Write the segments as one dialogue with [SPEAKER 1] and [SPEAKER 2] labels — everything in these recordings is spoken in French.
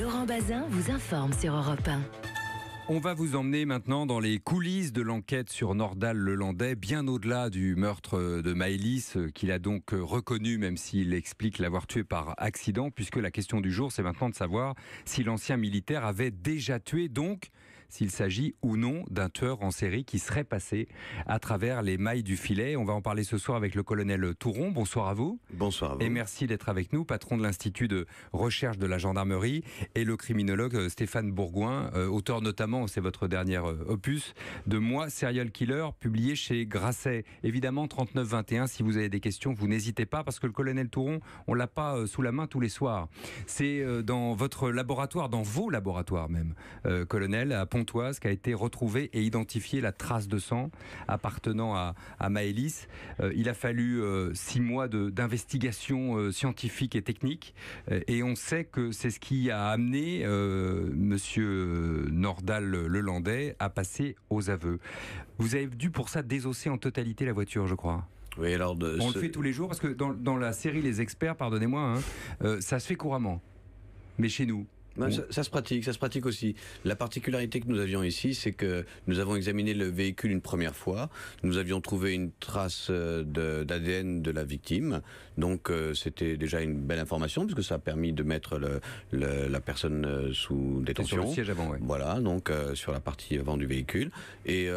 [SPEAKER 1] Laurent Bazin vous informe sur Europe 1. On va vous emmener maintenant dans les coulisses de l'enquête sur Nordal Lelandais, bien au-delà du meurtre de Maëlys, euh, qu'il a donc euh, reconnu, même s'il explique l'avoir tué par accident, puisque la question du jour, c'est maintenant de savoir si l'ancien militaire avait déjà tué donc s'il s'agit ou non d'un tueur en série qui serait passé à travers les mailles du filet. On va en parler ce soir avec le colonel Touron. Bonsoir à vous. Bonsoir à vous. Et merci d'être avec nous, patron de l'Institut de recherche de la gendarmerie et le criminologue euh, Stéphane Bourgoin, euh, auteur notamment, c'est votre dernier euh, opus, de Moi, Serial Killer, publié chez Grasset. Évidemment, 39-21, si vous avez des questions, vous n'hésitez pas parce que le colonel Touron, on l'a pas sous la main tous les soirs. C'est dans votre laboratoire, dans vos laboratoires même, colonel, à qui a été retrouvée et identifiée la trace de sang appartenant à, à Maëlys. Euh, il a fallu euh, six mois d'investigation euh, scientifique et technique et on sait que c'est ce qui a amené Monsieur Nordal Lelandais à passer aux aveux. Vous avez dû pour ça désosser en totalité la voiture, je crois.
[SPEAKER 2] Oui, alors on le fait
[SPEAKER 1] tous les jours parce que dans, la série Les Experts, pardonnez-moi, hein, ça se fait couramment. Mais chez nous, bah, mm.
[SPEAKER 2] ça, se pratique, ça se pratique aussi. La particularité que nous avions ici, c'est que nous avons examiné le véhicule une première fois. Nous avions trouvé une trace euh, d'ADN de, la victime. Donc euh, c'était déjà une belle information puisque ça a permis de mettre la personne euh, sous détention. Sur le siège avant, oui. Voilà, donc sur la partie avant du véhicule. Et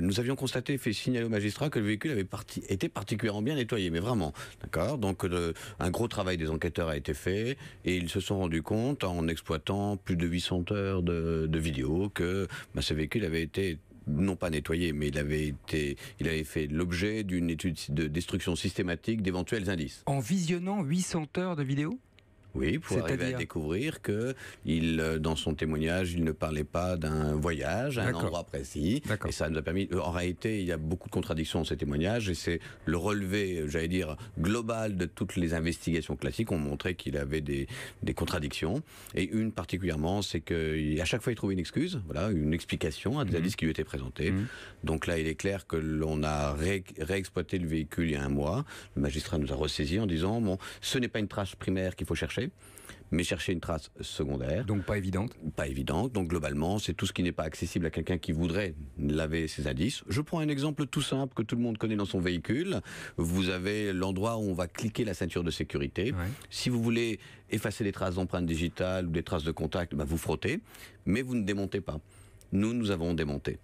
[SPEAKER 2] nous avions constaté, fait signaler au magistrat que le véhicule avait été particulièrement bien nettoyé, mais vraiment. D'accord. Donc un gros travail des enquêteurs a été fait et ils se sont rendus compte en exploitant plus de 800 heures de, vidéos que ben, ce véhicule avait été non pas nettoyé, mais il avait été, il avait fait l'objet d'une étude de destruction systématique d'éventuels indices.
[SPEAKER 1] En visionnant 800 heures de vidéos
[SPEAKER 2] oui, pour arriver à, découvrir que il, euh, dans son témoignage, il ne parlait pas d'un voyage à un endroit précis. Et ça nous a permis. Euh, en réalité, il y a beaucoup de contradictions dans ces témoignages et c'est le relevé, euh, j'allais dire, global de toutes les investigations classiques ont montré qu'il avait des, contradictions. Et une particulièrement, c'est qu'à chaque fois, il trouvait une excuse, voilà, une explication à des mhm. indices qui lui étaient présentés. Mhm. Donc là, il est clair que l'on a réexploité le véhicule il y a un mois. Le magistrat nous a ressaisi en disant bon, ce n'est pas une trace primaire qu'il faut chercher mais chercher une trace secondaire. Donc pas évidente Pas évidente. Donc globalement, c'est tout ce qui n'est pas accessible à quelqu'un qui voudrait laver ses indices. Je prends un exemple tout simple que tout le monde connaît dans son véhicule. Vous avez l'endroit où on va cliquer la ceinture de sécurité. Si vous voulez effacer des traces d'empreintes digitales ou des traces de contact, bah, vous frottez, mais vous ne démontez pas. Nous, nous avons démonté.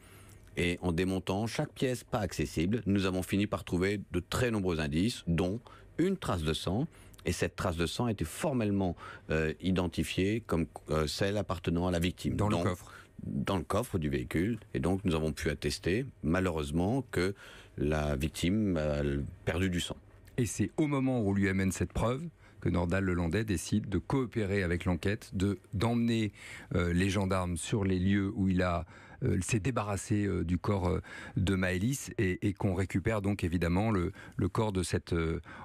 [SPEAKER 2] Et en démontant chaque pièce pas accessible, nous avons fini par trouver de très nombreux indices, dont une trace de sang, et cette trace de sang a été formellement euh, identifiée comme euh, celle appartenant à la victime. Dans le coffre dans le coffre du véhicule. Et donc, nous avons pu attester, malheureusement, que la victime a perdu du sang.
[SPEAKER 1] Et c'est au moment où on lui amène cette preuve que Nordal Lelandais décide de coopérer avec l'enquête, de d'emmener euh, les gendarmes sur les lieux où il a euh, s'est débarrassé euh, du corps euh, de Maëlys et, qu'on récupère donc évidemment le, le corps de cet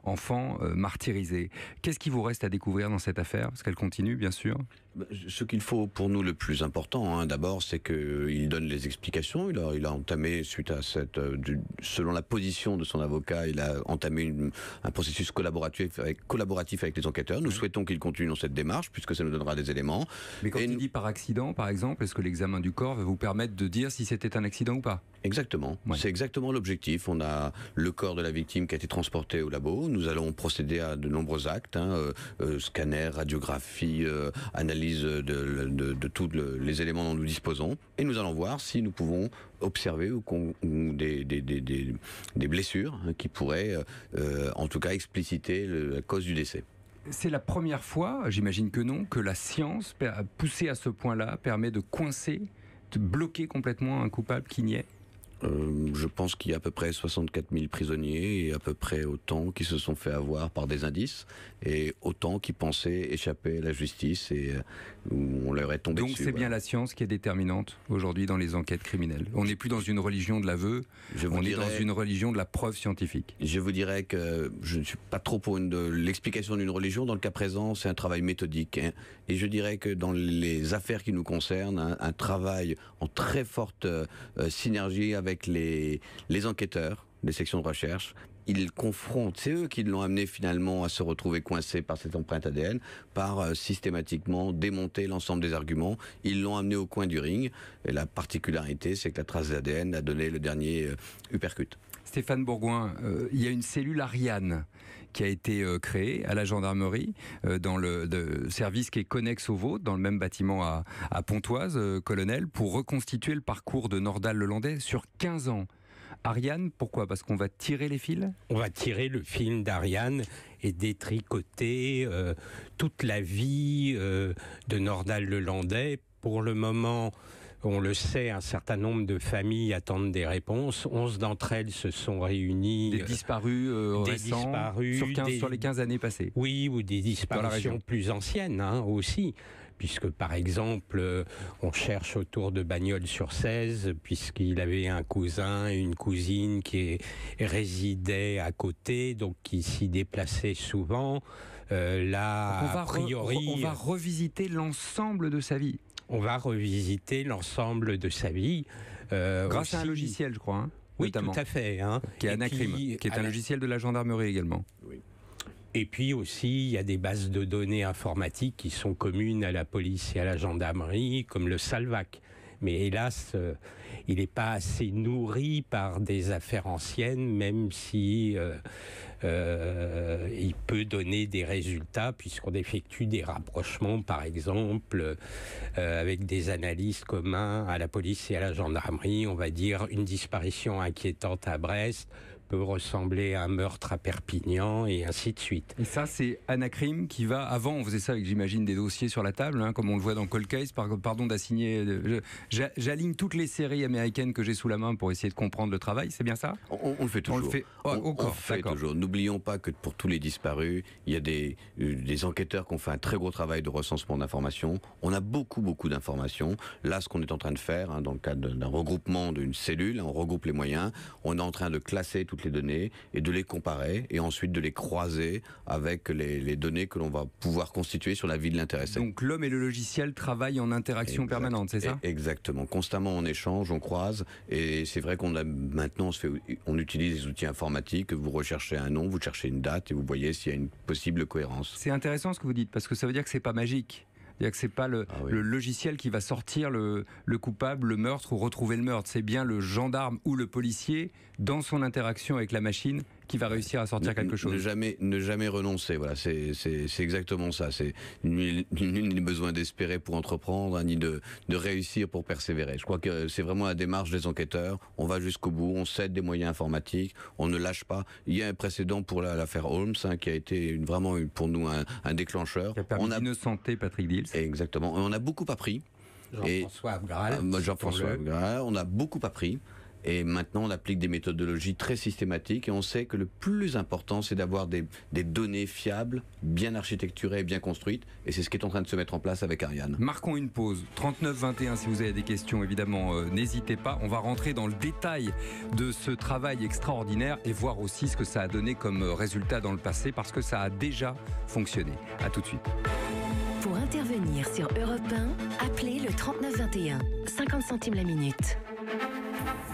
[SPEAKER 1] enfant martyrisé. Qu'est-ce qui vous reste à découvrir dans cette affaire Parce qu'elle continue, bien sûr.
[SPEAKER 2] Bah, ce qu'il faut pour nous le plus important, hein, d'abord, c'est qu'il euh, donne les explications. Il a, il a entamé, suite à cette, euh, selon la position de son avocat, il a entamé un processus collaboratif avec, collaboratif avec les enquêteurs. Nous souhaitons qu'il continue dans cette démarche, puisque ça nous donnera des éléments.
[SPEAKER 1] Mais quand Et il dit par accident, par exemple, est-ce que l'examen du corps va vous permettre de dire si c'était un accident ou pas Exactement.
[SPEAKER 2] C'est exactement l'objectif. On a le corps de la victime qui a été transporté au labo. Nous allons procéder à de nombreux actes, scanners, radiographies, analyses. scanner, radiographie, euh, analyse de, tous les éléments dont nous disposons, et nous allons voir si nous pouvons observer ou, des, blessures hein, qui pourraient, euh, euh, en tout cas, expliciter la cause du décès.
[SPEAKER 1] C'est la première fois, j'imagine que non, que la science, poussée à ce point-là, permet de coincer, de bloquer complètement un coupable qui
[SPEAKER 2] est euh, je pense qu'il y a à peu près 64 000 prisonniers et à peu près autant qui se sont fait avoir par des indices et autant qui pensaient échapper à la justice et, euh, on leur est tombé Donc c'est bien la science qui est
[SPEAKER 1] déterminante
[SPEAKER 2] aujourd'hui dans les enquêtes criminelles. On n'est plus dans une religion de l'aveu, on est dans une religion de la preuve scientifique. Je vous dirais que je ne suis pas trop pour l'explication d'une religion. Dans le cas présent, c'est un travail méthodique. Hein. et je dirais que dans les affaires qui nous concernent, un, travail en très forte euh, synergie avec les, les enquêteurs les sections de recherche, ils confrontent, c'est eux qui l'ont amené finalement à se retrouver coincé par cette empreinte ADN, par euh, systématiquement démonter l'ensemble des arguments. Ils l'ont amené au coin du ring. Et la particularité, c'est que la trace d'ADN a donné le dernier euh,
[SPEAKER 1] Stéphane Bourgoin, euh, il y a une cellule Ariane qui a été euh, créée à la gendarmerie dans le service qui est connexe au vôtre, dans le même bâtiment à, à Pontoise, colonel, pour reconstituer le parcours de Nordal-Lelandais
[SPEAKER 3] sur 15 ans. Ariane, pourquoi Parce qu'on va tirer les fils On va tirer le film d'Ariane et détricoter euh, toute la vie euh, de Nordal le Landais. Pour le moment, on le sait, un certain nombre de familles attendent des réponses. Onze d'entre elles se sont réunies. Des euh, disparus sur, les 15 années passées. Oui, ou des disparitions plus anciennes hein, aussi puisque par exemple, euh, on cherche autour de Bagnoles sur 16, puisqu'il avait un cousin une cousine qui résidait à côté, donc qui s'y déplaçait souvent. Euh, là, on priori. va revisiter l'ensemble de sa vie. On va revisiter l'ensemble de sa vie. Euh, Grâce à un logiciel, je crois. Hein, oui, tout à fait. Hein. Qui est est un logiciel de la gendarmerie également. Oui. Et puis aussi, il y a des bases de données informatiques qui sont communes à la police et à la gendarmerie, comme le Salvac. Mais hélas, euh, il n'est pas assez nourri par des affaires anciennes, même si euh, euh, il peut donner des résultats, puisqu'on effectue des rapprochements, par exemple, avec des analystes communs à la police et à la gendarmerie. On va dire une disparition inquiétante à Brest ressembler à un meurtre à Perpignan et ainsi de suite. Et ça, c'est Anacrime qui va avant. On faisait ça avec, j'imagine, des dossiers sur la table,
[SPEAKER 1] hein, comme on le voit dans Cold Case. pardon d'assigner. J'aligne toutes les séries américaines que j'ai sous la main pour essayer de comprendre le travail. C'est bien ça on,
[SPEAKER 2] le fait toujours. On le fait, on, encore, fait oh, toujours. N'oublions pas que pour tous les disparus, il y a euh, des, enquêteurs qui ont fait un très gros travail de recensement d'informations. On a beaucoup, beaucoup d'informations. Là, ce qu'on est en train de faire, hein, dans le cadre d'un regroupement d'une cellule, hein, on regroupe les moyens. On est en train de classer toutes les données et de les comparer et ensuite de les croiser avec les, données que l'on va pouvoir constituer sur la vie de l'intéressé. Donc l'homme et
[SPEAKER 1] le logiciel travaillent en interaction permanente, c'est ça
[SPEAKER 2] Exactement. Constamment on échange, on croise et c'est vrai qu'on a maintenant on, utilise des outils informatiques. Vous recherchez un nom, vous cherchez une date et vous voyez s'il y a une possible cohérence.
[SPEAKER 1] C'est intéressant ce que vous dites parce que ça veut dire que c'est pas magique. C'est-à-dire que c'est pas ah le, logiciel qui va sortir le, le, coupable, le meurtre ou retrouver le meurtre. C'est bien le gendarme ou le policier dans son interaction avec la machine qui va réussir à sortir quelque chose. Ne
[SPEAKER 2] jamais, ne jamais renoncer, voilà, c'est exactement ça. C'est ni, ni besoin d'espérer pour entreprendre, hein, ni de, de réussir pour persévérer. Je crois que c'est vraiment la démarche des enquêteurs. On va jusqu'au bout, on cède des moyens informatiques, on ne lâche pas. Il y a un précédent pour l'affaire Holmes hein, qui a été une, vraiment pour nous un, un déclencheur. on a on a Patrick Dills. Exactement. On a beaucoup appris. Jean-François ah, bah, On a beaucoup appris. Et maintenant, on applique des méthodologies très systématiques et on sait que le plus important, c'est d'avoir des, données fiables, bien architecturées et bien construites. Et c'est ce qui est en train de se mettre en place avec Ariane.
[SPEAKER 1] Marquons une pause. 39-21, si vous avez des questions, évidemment, euh, n'hésitez pas. On va rentrer dans le détail de ce travail extraordinaire et voir aussi ce que ça a donné comme euh, résultat dans le passé parce que ça a déjà fonctionné. À tout de suite.
[SPEAKER 3] Pour intervenir sur Europe 1, appelez le 39 21. 50 centimes la minute.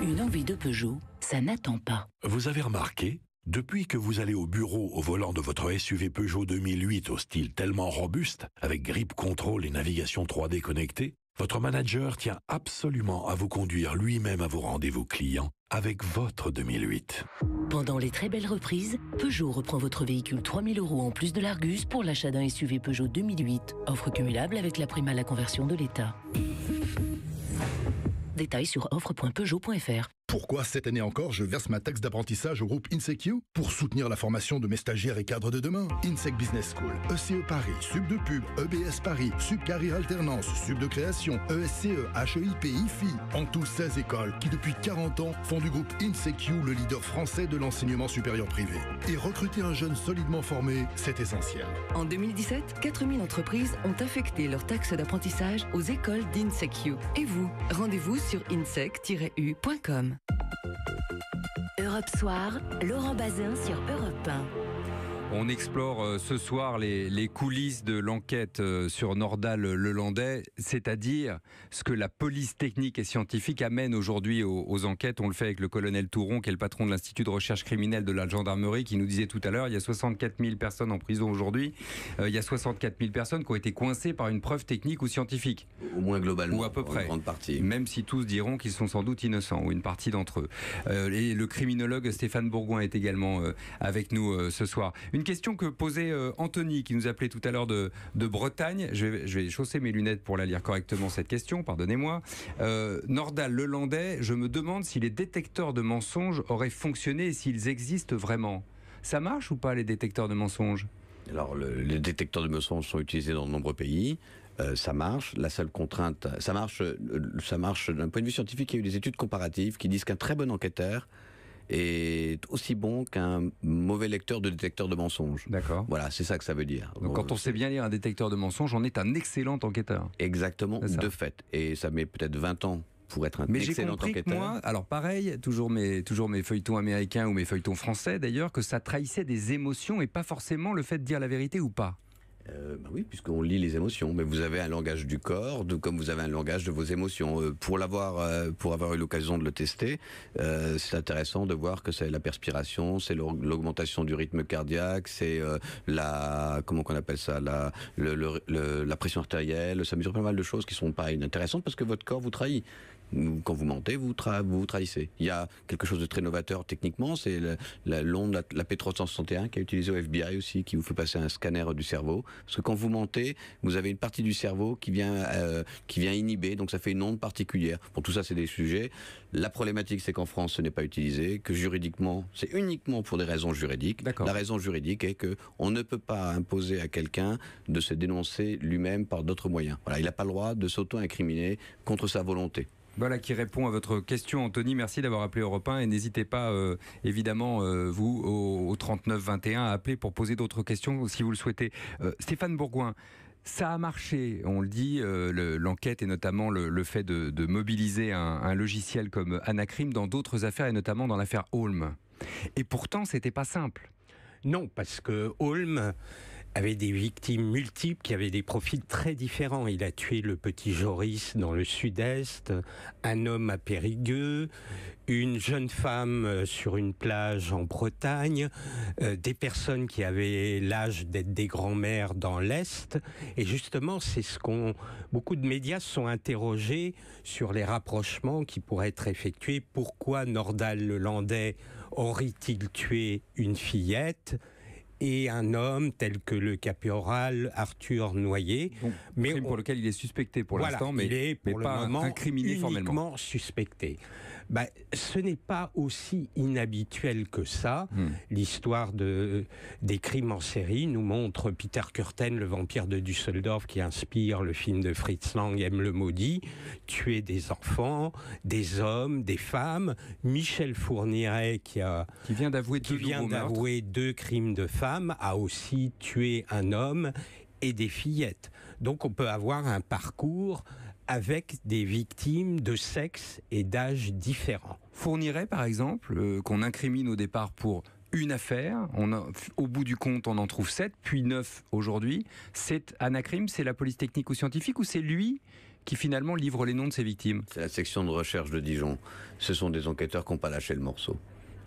[SPEAKER 3] Une envie de Peugeot, ça n'attend pas. Vous avez remarqué depuis que vous allez au bureau au volant de votre SUV Peugeot 2008 au style tellement robuste, avec grip contrôle et navigation 3D connectée, votre manager tient absolument à vous conduire lui-même à vos rendez-vous clients avec votre 2008. Pendant les très belles reprises, Peugeot reprend
[SPEAKER 1] votre véhicule 3000 euros en plus de l'Argus pour l'achat d'un SUV Peugeot 2008. Offre cumulable avec la prime à la conversion de l'État. Détails sur offre.peugeot.fr pourquoi cette année encore je verse ma taxe d'apprentissage au groupe InsecU pour soutenir la formation de mes stagiaires et cadres de demain. Insec Business School, ECE e Paris, Sub de Pub, EBS Paris, Sub Carrière Alternance, Sub de Création, ESCE, HEIP, IFI. En tout 16 écoles qui depuis 40 ans font du groupe InsecU le leader français de l'enseignement supérieur privé. Et recruter un jeune solidement formé, c'est essentiel.
[SPEAKER 3] En 2017, 4000 entreprises ont affecté leur taxe d'apprentissage aux écoles d'InsecU. Et vous, rendez-vous sur insec-u.com. Europe Soir, Laurent Bazin sur Europe 1.
[SPEAKER 1] On explore euh, ce soir les, coulisses de l'enquête euh, sur Nordal Lelandais, c'est-à-dire ce que la police technique et scientifique amène aujourd'hui aux, enquêtes. On le fait avec le colonel Touron, qui est le patron de l'Institut de recherche criminelle de la gendarmerie, qui nous disait tout à l'heure, il y a 64 000 personnes en prison aujourd'hui, euh, il y a 64 000 personnes qui ont été coincées par une preuve technique ou scientifique. Au moins globalement, ou à peu près. Grande partie. Même si tous diront qu'ils sont sans doute innocents, ou une partie d'entre eux. et le criminologue Stéphane Bourgoin est également avec nous ce soir. Une question que posait euh, Anthony, qui nous appelait tout à l'heure de, Bretagne. Je vais, chausser mes lunettes pour la lire correctement, cette question, pardonnez-moi. Euh, Nordal Lelandais, je me demande si les détecteurs de mensonges auraient fonctionné et s'ils existent vraiment. Ça marche ou pas, les
[SPEAKER 2] détecteurs de mensonges alors, les détecteurs de mensonges sont utilisés dans de nombreux pays. Euh, ça marche. La seule contrainte, ça marche, euh, ça marche d'un point de vue scientifique. Il y a eu des études comparatives qui disent qu'un très bon enquêteur est aussi bon qu'un mauvais lecteur de détecteur de mensonges. D'accord. Voilà, c'est ça que ça veut dire. Donc,
[SPEAKER 1] quand on sait bien lire un détecteur de mensonges, on est un excellent enquêteur.
[SPEAKER 2] Exactement, de fait. Et ça met peut-être 20 ans pour être un Mais j'ai compris enquêteur.
[SPEAKER 1] alors pareil, toujours toujours mes feuilletons américains ou mes feuilletons français d'ailleurs, que ça trahissait des émotions et pas forcément le fait de dire la vérité ou pas.
[SPEAKER 2] Euh, bah oui, puisqu'on lit les émotions. Mais vous avez un langage du corps, comme vous avez un langage de vos émotions. Euh, pour l'avoir, euh, pour avoir eu l'occasion de le tester, c'est intéressant de voir que c'est la perspiration, c'est l'augmentation du rythme cardiaque, c'est la, comment qu'on appelle ça, la, la pression artérielle. Ça mesure pas mal de choses qui sont pas inintéressantes parce que votre corps vous trahit. Quand vous mentez, vous vous, trahissez. Il y a quelque chose de très novateur techniquement, c'est la, l'onde, la, la P361 qui est utilisée au FBI aussi, qui vous fait passer un scanner du cerveau. Parce que quand vous mentez, vous avez une partie du cerveau qui vient, euh, qui vient inhiber, donc ça fait une onde particulière. Bon, tout ça, c'est des sujets. La problématique, c'est qu'en France, ce n'est pas utilisé, que juridiquement, c'est uniquement pour des raisons juridiques. La raison juridique est que on ne peut pas imposer à quelqu'un de se dénoncer lui-même par d'autres moyens. Voilà, il n'a pas le droit de s'auto-incriminer contre sa volonté.
[SPEAKER 1] Voilà qui répond à votre question, Anthony. Merci d'avoir appelé Europe 1 et n'hésitez pas, euh, évidemment, euh, vous, au, 39 3921, à appeler pour poser d'autres questions si vous le souhaitez. Euh, Stéphane Bourgoin, ça a marché, on le dit, l'enquête et notamment le, fait de, mobiliser un, logiciel comme Anacrim dans d'autres affaires et notamment dans l'affaire Holm. Et pourtant, c'était pas simple. Non,
[SPEAKER 3] parce que Holm avait des victimes multiples qui avaient des profils très différents. Il a tué le petit Joris dans le sud-est, un homme à Périgueux, une jeune femme euh, sur une plage en Bretagne, euh, des personnes qui avaient l'âge d'être des grands-mères dans l'est. Et justement, c'est ce qu'on beaucoup de médias sont interrogés sur les rapprochements qui pourraient être effectués. Pourquoi Nordal le Landais aurait-il tué une fillette? et un homme tel que le caporal Arthur Noyer. mais pour lequel il est suspecté pour l'instant, mais il est pour le pas moment incriminé uniquement formellement. suspecté. Bah, ce n'est pas aussi inhabituel que ça. Hmm. L'histoire de, des crimes en série nous montre Peter Curten, le vampire de Düsseldorf, qui inspire le film de Fritz Lang, Aime le maudit, tuer des enfants, des hommes, des femmes. Michel Fourniret, qui, a, qui vient d'avouer deux crimes de femmes, a aussi tué un homme et des fillettes. Donc on peut avoir un parcours avec des victimes de sexe et d'âge différents.
[SPEAKER 1] Fournirait par exemple euh, qu'on incrimine au départ pour une affaire, au bout du compte on en trouve sept, puis neuf aujourd'hui, c'est anacrime, c'est la police technique ou scientifique ou c'est lui
[SPEAKER 2] qui finalement livre les noms de ses victimes C'est la section de recherche de Dijon. Ce sont des enquêteurs qui n'ont pas lâché le morceau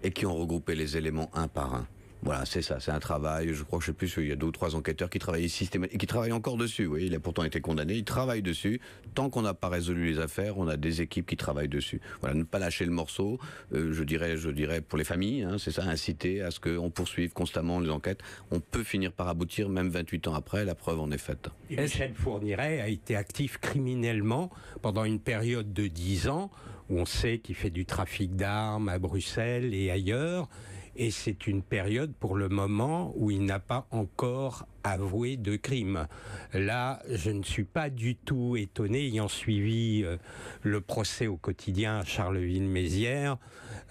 [SPEAKER 2] et qui ont regroupé les éléments un par un. Voilà, c'est ça, c'est un travail. Je crois que je sais plus, il y a deux ou trois enquêteurs qui travaillent systématiquement, qui travaillent encore dessus. Oui, il a pourtant été condamné, il travaille dessus. Tant qu'on n'a pas résolu les affaires, on a des équipes qui travaillent dessus. Voilà, ne pas lâcher le morceau. Euh, je dirais, je dirais pour les familles, hein, c'est ça, inciter à ce qu'on poursuive constamment les enquêtes. On peut finir par aboutir, même 28 ans après, la preuve en est faite. Et Michel Fourniret a été
[SPEAKER 3] actif criminellement pendant une période de 10 ans où on sait qu'il fait du trafic d'armes à Bruxelles et ailleurs. Et c'est une période pour le moment où il n'a pas encore avoué de crime. Là, je ne suis pas du tout étonné, ayant suivi euh, le procès au quotidien à Charleville-Mézières,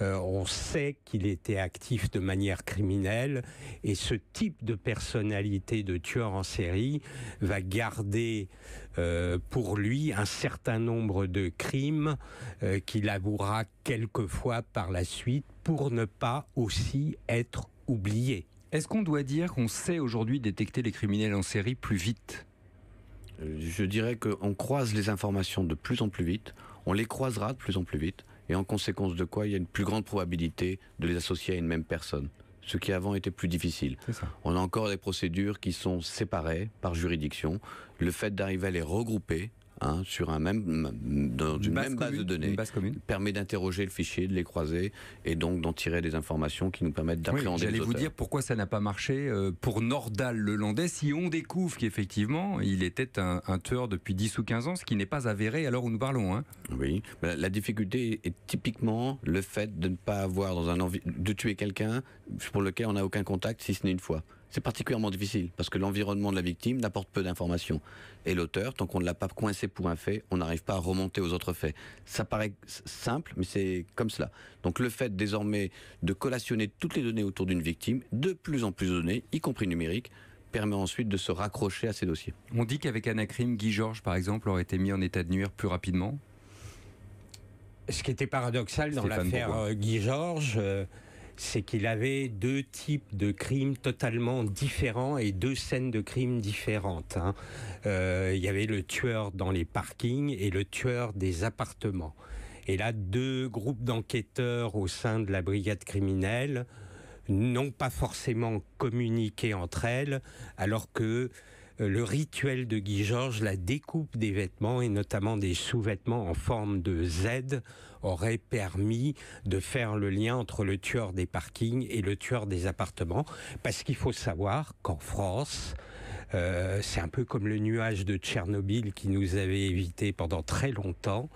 [SPEAKER 3] euh, on sait qu'il était actif de manière criminelle et ce type de personnalité de tueur en série va garder euh, pour lui un certain nombre de crimes euh, qu'il avouera quelquefois par la suite pour ne pas aussi être oublié. Est-ce qu'on doit
[SPEAKER 2] dire qu'on sait aujourd'hui détecter les criminels en série plus vite euh, Je dirais qu'on croise les informations de plus en plus vite, on les croisera de plus en plus vite, et en conséquence de quoi il y a une plus grande probabilité de les associer à une même personne ce qui avant était plus difficile. On a encore des procédures qui sont séparées par juridiction. Le fait d'arriver à les regrouper, Hein, sur un même, une, même base de données, permet d'interroger le fichier, de les croiser et donc d'en tirer des informations qui nous permettent d'appréhender. Oui, J'allais vous dire
[SPEAKER 1] pourquoi ça n'a pas marché euh, pour Nordal le Landais si on découvre qu'effectivement il était un, tueur depuis
[SPEAKER 2] 10 ou 15 ans, ce qui n'est pas avéré alors où nous parlons. Hein. Oui, bah, la, difficulté est typiquement le fait de ne pas avoir dans un envie de tuer quelqu'un pour lequel on n'a aucun contact si ce n'est une fois. C'est particulièrement difficile parce que l'environnement de la victime n'apporte peu d'informations. Et l'auteur, tant qu'on ne l'a pas coincé pour un fait, on n'arrive pas à remonter aux autres faits. Ça paraît simple, mais c'est comme cela. Donc le fait désormais de collationner toutes les données autour d'une victime, de plus en plus de données, y compris numériques, permet ensuite de se raccrocher à ces dossiers.
[SPEAKER 1] On dit qu'avec Anacrim, Guy Georges,
[SPEAKER 2] par exemple, aurait été mis en état de nuire plus rapidement
[SPEAKER 3] ce qui était
[SPEAKER 1] paradoxal dans l'affaire euh,
[SPEAKER 3] Guy Georges, euh, c'est qu'il avait deux types de crimes totalement différents et deux scènes de crimes différentes. Hein. Euh, il y avait le tueur dans les parkings et le tueur des appartements. Et là, deux groupes d'enquêteurs au sein de la brigade criminelle n'ont pas forcément communiqué entre elles, alors que le rituel de Guy Georges, la découpe des vêtements et notamment des sous-vêtements en forme de Z aurait permis de faire le lien entre le tueur des parkings et le tueur des appartements, parce qu'il faut savoir qu'en France, euh, c'est un peu comme le nuage de Tchernobyl qui nous avait évité pendant très longtemps.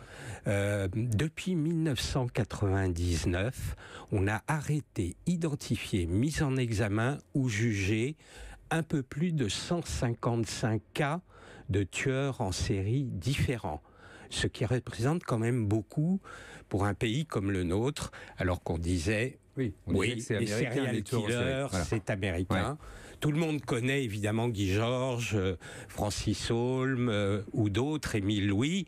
[SPEAKER 3] Euh, depuis 1999, on a arrêté, identifié, mis en examen ou jugé un peu plus de 155 cas de tueurs en série différents ce qui représente quand même beaucoup pour un pays comme le nôtre, alors qu'on disait oui, oui c'est les serial c'est américain. Tout le monde connaît évidemment Guy Georges, euh, Francis Holm euh, ou d'autres, Émile Louis,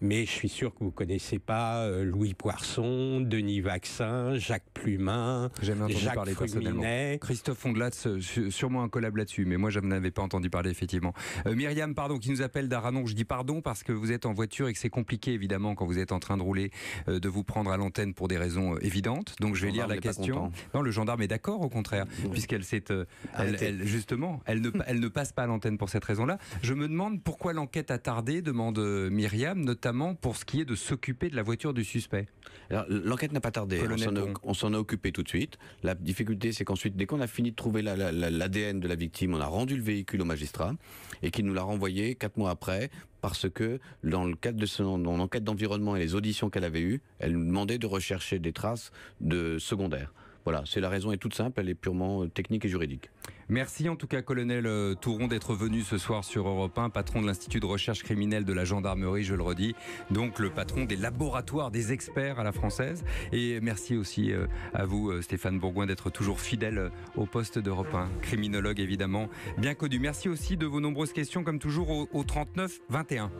[SPEAKER 3] mais je suis sûr que vous connaissez pas euh, Louis Poisson, Denis Vaccin, Jacques Plumin, Jacques parler Christophe Ondelat, euh,
[SPEAKER 1] sûrement un collab là-dessus, mais moi je n'avais pas entendu parler effectivement. Euh, Myriam, pardon, qui nous appelle d'Aranon, je dis pardon parce que vous êtes en voiture et que c'est compliqué évidemment quand vous êtes en train de rouler de vous prendre à l'antenne pour des raisons évidentes. Donc je vais lire la question. Non, le gendarme est d'accord au contraire, puisqu'elle s'est, elle, justement, elle ne, elle ne passe pas à l'antenne pour cette raison-là. Je me demande pourquoi l'enquête a tardé,
[SPEAKER 2] demande Myriam, notamment notamment pour ce qui est de s'occuper de la voiture du suspect L'enquête n'a pas tardé. Hein. On s'en a, occupé tout de suite. La difficulté, c'est qu'ensuite, dès qu'on a fini de trouver l'ADN de la victime, on a rendu le véhicule au magistrat et qu'il nous l'a renvoyé quatre mois après parce que dans le cadre de son enquête d'environnement et les auditions qu'elle avait eues, elle nous demandait de rechercher des traces de secondaires. Voilà, c'est la raison est toute simple, elle est purement euh, technique et juridique.
[SPEAKER 1] Merci en tout cas, colonel euh, Touron, d'être venu ce soir sur Europe 1, patron de l'Institut de recherche criminelle de la gendarmerie, je le redis, donc le patron des laboratoires des experts à la française. Et merci aussi euh, à vous, Stéphane Bourgoin, d'être toujours fidèle au poste d'Europe 1, criminologue évidemment, bien connu. Merci aussi de vos nombreuses questions, comme toujours, au 39 21.